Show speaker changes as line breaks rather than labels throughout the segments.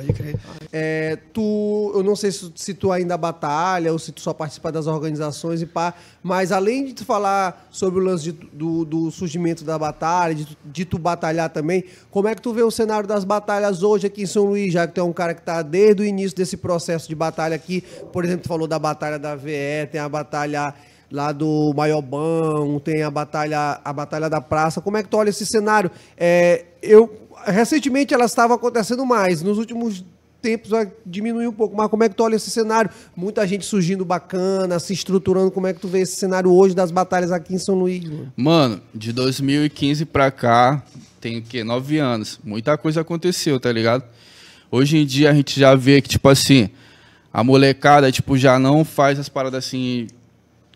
Pode crer. É, tu, eu não sei se, se, tu ainda batalha ou se tu só participa das organizações e pá, mas além de tu falar sobre o lance de, do, do, surgimento da batalha, de, de, tu batalhar também, como é que tu vê o cenário das batalhas hoje aqui em São Luís, já que tu é um cara que está desde o início desse processo de batalha aqui, por exemplo, tu falou da batalha da VE, tem a batalha lá do Maiobão, tem a batalha, a batalha da praça. Como é que tu olha esse cenário? É, eu recentemente elas estavam acontecendo mais, nos últimos tempos diminuiu um pouco, mas como é que tu olha esse cenário? Muita gente surgindo bacana, se estruturando, como é que tu vê esse cenário hoje das batalhas aqui em São Luís? Mano, mano de 2015 pra cá, tem o quê? Nove anos. Muita coisa aconteceu, tá ligado? Hoje em dia a gente já vê que, tipo assim, a molecada, tipo, já não faz as paradas assim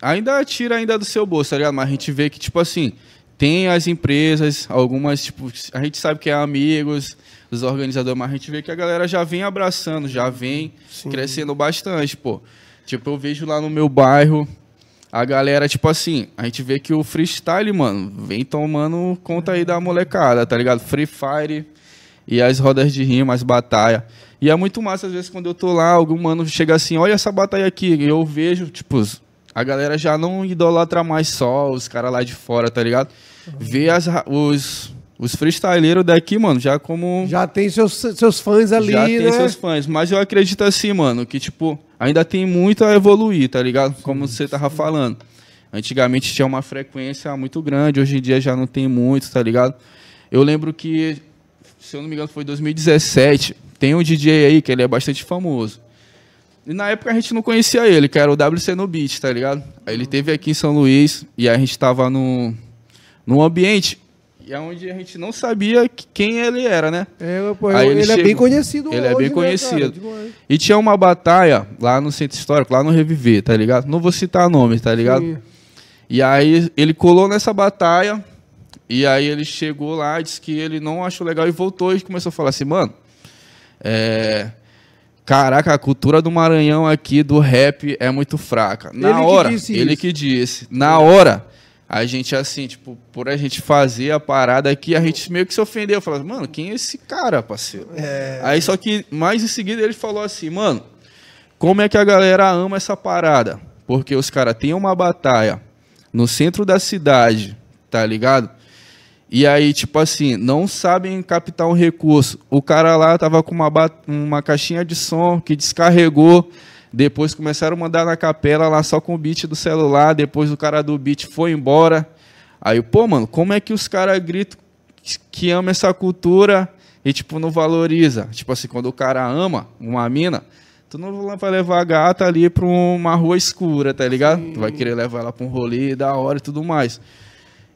ainda tira ainda do seu bolso, tá ligado? Mas a gente vê que, tipo assim, tem as empresas, algumas, tipo, a gente sabe que é amigos, os organizadores, mas a gente vê que a galera já vem abraçando, já vem Sim. crescendo bastante, pô. Tipo, eu vejo lá no meu bairro, a galera, tipo assim, a gente vê que o freestyle, mano, vem tomando conta aí da molecada, tá ligado? Free Fire e as rodas de rima, as batalhas. E é muito massa, às vezes, quando eu tô lá, algum mano chega assim, olha essa batalha aqui, e eu vejo, tipo, a galera já não idolatra mais só os caras lá de fora, tá ligado? Uhum. Vê as, os, os freestyleiros daqui, mano, já como. Já tem seus, seus fãs ali, já né? Já tem seus fãs. Mas eu acredito assim, mano, que, tipo, ainda tem muito a evoluir, tá ligado? Como sim, você tava sim. falando. Antigamente tinha uma frequência muito grande, hoje em dia já não tem muito, tá ligado? Eu lembro que, se eu não me engano, foi 2017. Tem um DJ aí que ele é bastante famoso. E na época a gente não conhecia ele, que era o WC no Beat, tá ligado? Aí ele teve aqui em São Luís e a gente tava num, num ambiente e é onde a gente não sabia quem ele era, né? É, pô, ele, ele chegou, é bem conhecido Ele é hoje, é bem né, conhecido. cara, e tinha uma batalha lá no Centro Histórico, lá no Reviver, tá ligado? Não vou citar nome tá ligado? Sim. E aí ele colou nessa batalha e aí ele chegou lá, disse que ele não achou legal e voltou e começou a falar assim, mano, é... Caraca, a cultura do Maranhão aqui do rap é muito fraca. Na ele hora, que ele isso. que disse. Na hora, a gente assim, tipo, por a gente fazer a parada aqui, a gente meio que se ofendeu, falou: "Mano, quem é esse cara, parceiro?". É... Aí só que mais em seguida ele falou assim: "Mano, como é que a galera ama essa parada? Porque os caras têm uma batalha no centro da cidade, tá ligado? E aí, tipo assim, não sabem captar um recurso. O cara lá tava com uma, uma caixinha de som que descarregou. Depois começaram a mandar na capela lá só com o beat do celular. Depois o cara do beat foi embora. Aí, pô, mano, como é que os caras gritam que ama essa cultura e, tipo, não valoriza? Tipo assim, quando o cara ama uma mina, tu não vai levar a gata ali pra uma rua escura, tá ligado? Sim. Tu vai querer levar ela pra um rolê da hora e tudo mais.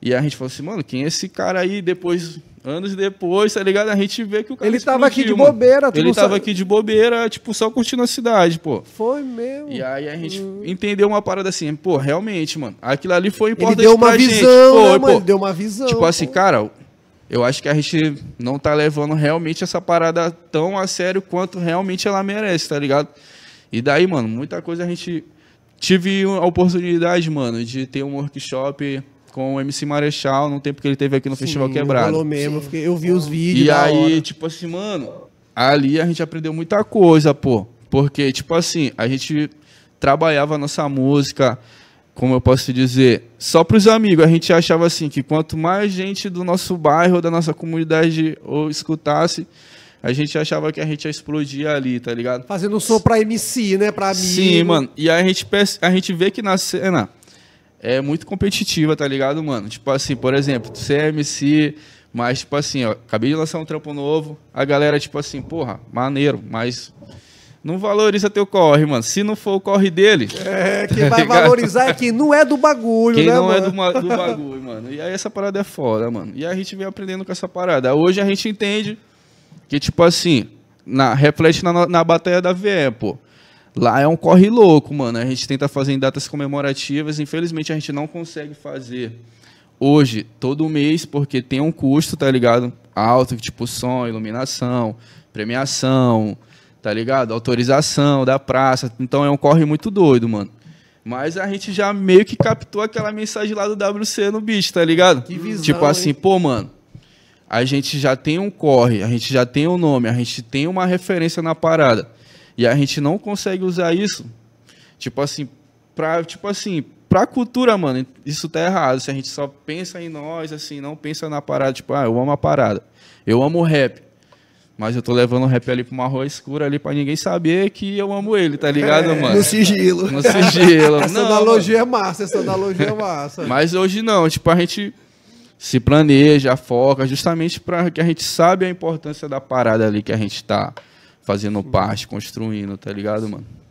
E a gente falou assim, mano, quem é esse cara aí? Depois, anos depois, tá ligado? A gente vê que o cara Ele explodiu, tava aqui de bobeira, tu Ele tava sabe? aqui de bobeira, tipo, só curtindo a cidade, pô. Foi mesmo. E aí a gente hum. entendeu uma parada assim, pô, realmente, mano, aquilo ali foi importante Ele deu uma visão, gente. Pô, né, pô, Ele deu uma visão. Tipo assim, pô. assim, cara, eu acho que a gente não tá levando realmente essa parada tão a sério quanto realmente ela merece, tá ligado? E daí, mano, muita coisa a gente... Tive a oportunidade, mano, de ter um workshop com o MC Marechal, no tempo que ele teve aqui no Sim, Festival Quebrado. Falou mesmo, Sim. eu vi os vídeos. E aí, hora. tipo assim, mano, ali a gente aprendeu muita coisa, pô. Porque, tipo assim, a gente trabalhava a nossa música, como eu posso dizer, só para os amigos. A gente achava assim que quanto mais gente do nosso bairro, da nossa comunidade ou escutasse, a gente achava que a gente ia explodir ali, tá ligado? Fazendo som para MC, né, para mim Sim, mano. E aí a gente a gente vê que na cena é muito competitiva, tá ligado, mano? Tipo assim, por exemplo, você é MC, mas tipo assim, ó, acabei de lançar um trampo novo, a galera tipo assim, porra, maneiro, mas não valoriza teu corre, mano. Se não for o corre dele. É, tá quem tá vai ligado? valorizar é quem não é do bagulho, quem né? não é mano? é do, do, bagulho, mano. E aí essa parada é foda, mano. E a gente vem aprendendo com essa parada. Hoje a gente entende que, tipo assim, na, reflete na, na batalha da VE, pô. Lá é um corre louco, mano. A gente tenta fazer em datas comemorativas. Infelizmente, a gente não consegue fazer hoje, todo mês, porque tem um custo, tá ligado? Alto, tipo som, iluminação, premiação, tá ligado? Autorização da praça. Então é um corre muito doido, mano. Mas a gente já meio que captou aquela mensagem lá do WC no bicho, tá ligado? Que visão, tipo assim, hein? pô, mano, a gente já tem um corre, a gente já tem um nome, a gente tem uma referência na parada. E a gente não consegue usar isso, tipo assim, pra, tipo assim, pra cultura, mano, isso tá errado. Se a gente só pensa em nós, assim, não pensa na parada, tipo, ah, eu amo a parada. Eu amo o rap. Mas eu tô levando o rap ali pra uma rua escura ali pra ninguém saber que eu amo ele, tá ligado, é, mano? No sigilo. No sigilo. essa não, analogia mano. é massa, essa analogia é massa. Mas hoje não, tipo, a gente se planeja, foca, justamente pra que a gente sabe a importância da parada ali que a gente tá fazendo parte, construindo, tá ligado, mano?